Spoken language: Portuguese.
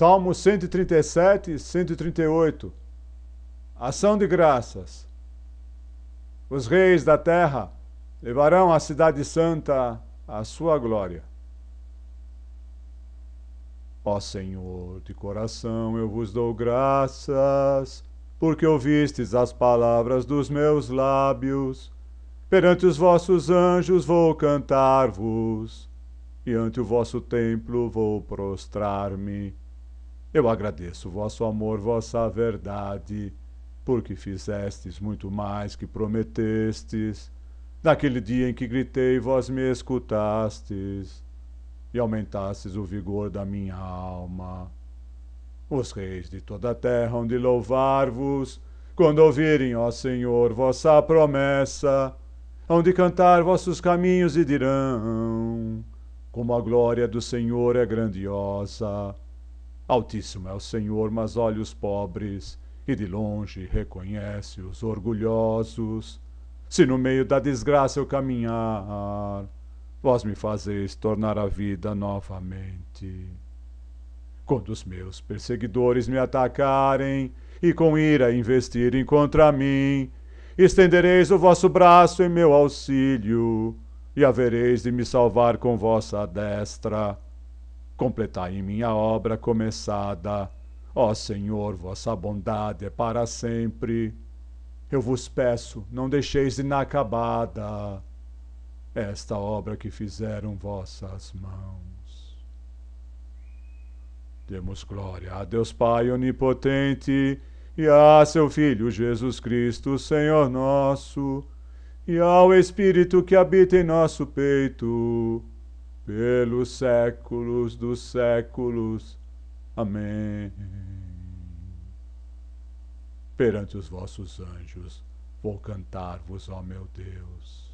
Salmos 137, 138. Ação de graças. Os reis da terra levarão a cidade santa à sua glória. Ó Senhor, de coração eu vos dou graças, porque ouvistes as palavras dos meus lábios. Perante os vossos anjos vou cantar-vos, e ante o vosso templo vou prostrar-me. Eu agradeço vosso amor, vossa verdade, porque fizestes muito mais que prometestes. Naquele dia em que gritei, vós me escutastes e aumentastes o vigor da minha alma. Os reis de toda a terra hão de louvar-vos, quando ouvirem, ó Senhor, vossa promessa, hão de cantar vossos caminhos e dirão: Como a glória do Senhor é grandiosa Altíssimo é o Senhor, mas olha os pobres e de longe reconhece os orgulhosos. Se no meio da desgraça eu caminhar, vós me fazeis tornar a vida novamente. Quando os meus perseguidores me atacarem e com ira investirem contra mim, estendereis o vosso braço em meu auxílio e havereis de me salvar com vossa destra completai em minha obra começada. Ó Senhor, vossa bondade é para sempre. Eu vos peço, não deixeis inacabada esta obra que fizeram vossas mãos. Demos glória a Deus Pai onipotente e a seu Filho Jesus Cristo, Senhor nosso, e ao Espírito que habita em nosso peito pelos séculos dos séculos. Amém. Perante os vossos anjos, vou cantar-vos, ó meu Deus.